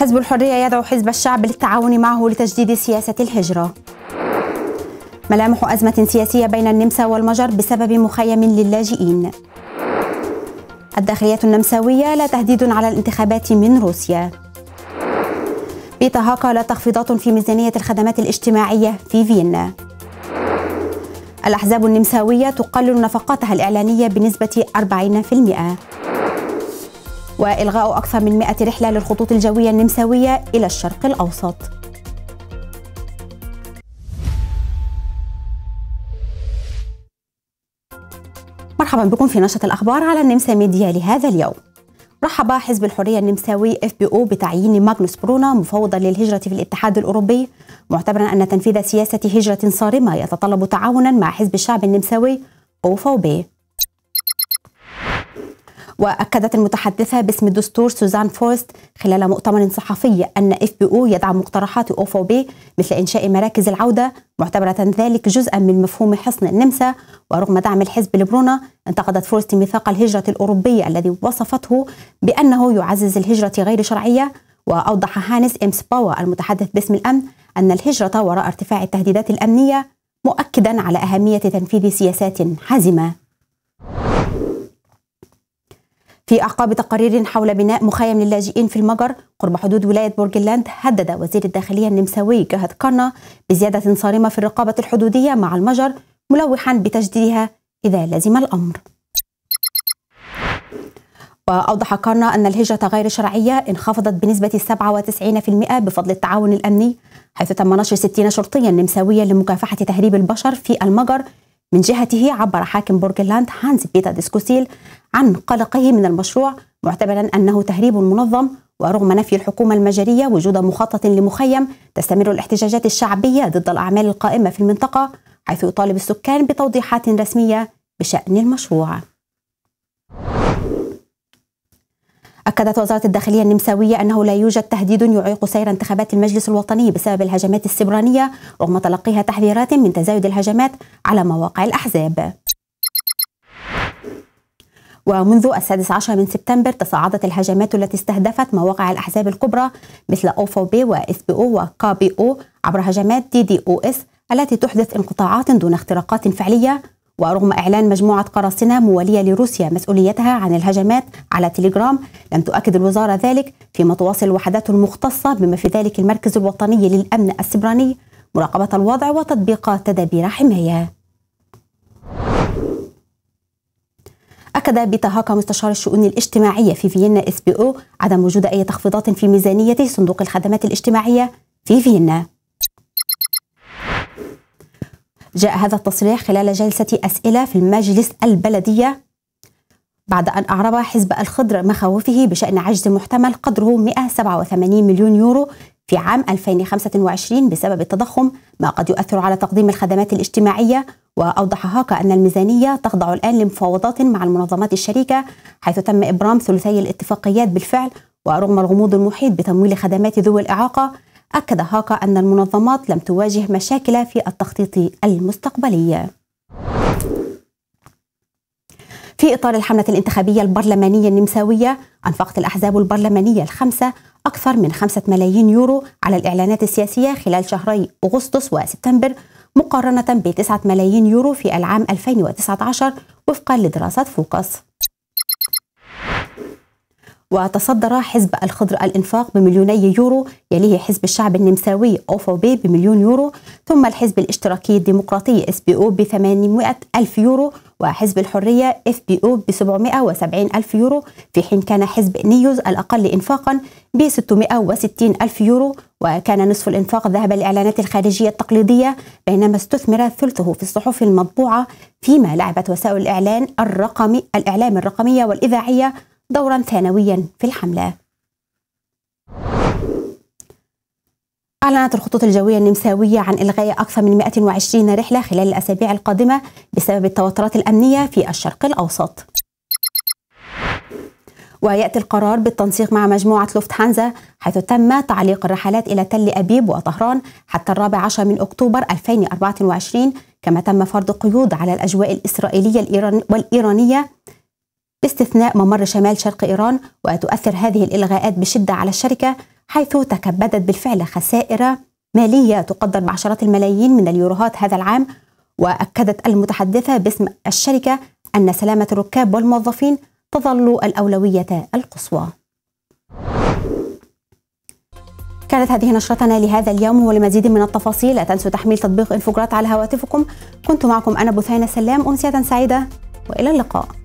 حزب الحرية يدعو حزب الشعب للتعاون معه لتجديد سياسة الهجرة ملامح أزمة سياسية بين النمسا والمجر بسبب مخيم للاجئين الداخلية النمساوية لا تهديد على الانتخابات من روسيا بيتها لا تخفيضات في ميزانية الخدمات الاجتماعية في فيينا الأحزاب النمساوية تقلل نفقاتها الإعلانية بنسبة 40% وإلغاء أكثر من 100 رحلة للخطوط الجوية النمساوية إلى الشرق الأوسط مرحبا بكم في نشرة الأخبار على النمسا ميديا لهذا اليوم رحب حزب الحرية النمساوي اف بي او بتعيين ماغنوس برونا مفوضا للهجرة في الاتحاد الأوروبي معتبرا أن تنفيذ سياسة هجرة صارمة يتطلب تعاونا مع حزب الشعب النمساوي أو فوبي وأكدت المتحدثة باسم الدستور سوزان فورست خلال مؤتمر صحفي أن اف بي او يدعم مقترحات اوفو بي مثل إنشاء مراكز العودة معتبرة ذلك جزءا من مفهوم حصن النمسا ورغم دعم الحزب لبرونا انتقدت فورست ميثاق الهجرة الأوروبية الذي وصفته بأنه يعزز الهجرة غير شرعية وأوضح هانس إمس باوا المتحدث باسم الأمن أن الهجرة وراء ارتفاع التهديدات الأمنية مؤكدا على أهمية تنفيذ سياسات حازمة في أعقاب تقارير حول بناء مخيم للاجئين في المجر قرب حدود ولاية بورجلاند هدد وزير الداخلية النمساوي جهد كارنا بزيادة صارمة في الرقابة الحدودية مع المجر ملوحا بتجديدها إذا لزم الأمر وأوضح كارنا أن الهجرة غير الشرعية انخفضت بنسبة 97% بفضل التعاون الأمني حيث تم نشر 60 شرطيا نمساويا لمكافحة تهريب البشر في المجر من جهته عبر حاكم بورغلاند هانز بيتا ديسكوسيل عن قلقه من المشروع معتبرا أنه تهريب منظم ورغم نفي الحكومة المجرية وجود مخطط لمخيم تستمر الاحتجاجات الشعبية ضد الأعمال القائمة في المنطقة حيث يطالب السكان بتوضيحات رسمية بشأن المشروع أكدت وزارة الداخلية النمساوية أنه لا يوجد تهديد يعيق سير انتخابات المجلس الوطني بسبب الهجمات السبرانية رغم تلقيها تحذيرات من تزايد الهجمات على مواقع الأحزاب ومنذ السادس عشر من سبتمبر تصاعدت الهجمات التي استهدفت مواقع الأحزاب الكبرى مثل أوفو بي وإس بي أو وكا بي أو عبر هجمات دي دي أو إس التي تحدث انقطاعات دون اختراقات فعلية ورغم إعلان مجموعة قراصنة موالية لروسيا مسؤوليتها عن الهجمات على تليجرام لم تؤكد الوزارة ذلك فيما تواصل الوحدات المختصة بما في ذلك المركز الوطني للأمن السبراني مراقبة الوضع وتطبيق تدابير حماية أكد بيتهاكا مستشار الشؤون الاجتماعية في فيينا اس بي او عدم وجود أي تخفيضات في ميزانية صندوق الخدمات الاجتماعية في فيينا جاء هذا التصريح خلال جلسة أسئلة في المجلس البلدية بعد أن أعرب حزب الخضر مخاوفه بشأن عجز محتمل قدره 187 مليون يورو في عام 2025 بسبب التضخم ما قد يؤثر على تقديم الخدمات الاجتماعية وأوضح هاكا أن الميزانية تخضع الآن لمفاوضات مع المنظمات الشريكة حيث تم إبرام ثلثي الاتفاقيات بالفعل ورغم الغموض المحيط بتمويل خدمات ذوي الإعاقة أكد هاكا أن المنظمات لم تواجه مشاكل في التخطيط المستقبلي في إطار الحملة الانتخابية البرلمانية النمساوية أنفقت الأحزاب البرلمانية الخمسة أكثر من خمسة ملايين يورو على الإعلانات السياسية خلال شهري أغسطس وسبتمبر مقارنة بتسعة ملايين يورو في العام 2019 وفقا لدراسة فوكس وتصدر حزب الخضر الإنفاق بمليوني يورو يليه حزب الشعب النمساوي أوفو بي بمليون يورو ثم الحزب الاشتراكي الديمقراطي اس بي او ب 800 ألف يورو وحزب الحرية اف بي او ب 770 ألف يورو في حين كان حزب نيوز الأقل إنفاقا ب 660 ألف يورو وكان نصف الإنفاق ذهب للإعلانات الخارجية التقليدية بينما استثمر ثلثه في الصحف المطبوعة فيما لعبت وسائل الإعلان الرقمي الإعلام الرقمية والإذاعية دورا ثانويا في الحملة أعلنت الخطوط الجوية النمساوية عن إلغاء أكثر من 120 رحلة خلال الأسابيع القادمة بسبب التوترات الأمنية في الشرق الأوسط ويأتي القرار بالتنسيق مع مجموعة هانزا حيث تم تعليق الرحلات إلى تل أبيب وطهران حتى الرابع عشر من أكتوبر 2024 كما تم فرض قيود على الأجواء الإسرائيلية والإيرانية باستثناء ممر شمال شرق إيران وتؤثر هذه الإلغاءات بشدة على الشركة حيث تكبدت بالفعل خسائر مالية تقدر بعشرات الملايين من اليوروهات هذا العام وأكدت المتحدثة باسم الشركة أن سلامة الركاب والموظفين تظل الأولوية القصوى كانت هذه نشرتنا لهذا اليوم ولمزيد من التفاصيل لا تنسوا تحميل تطبيق انفجرات على هواتفكم كنت معكم أنا بثينة سلام أمسية سعيدة وإلى اللقاء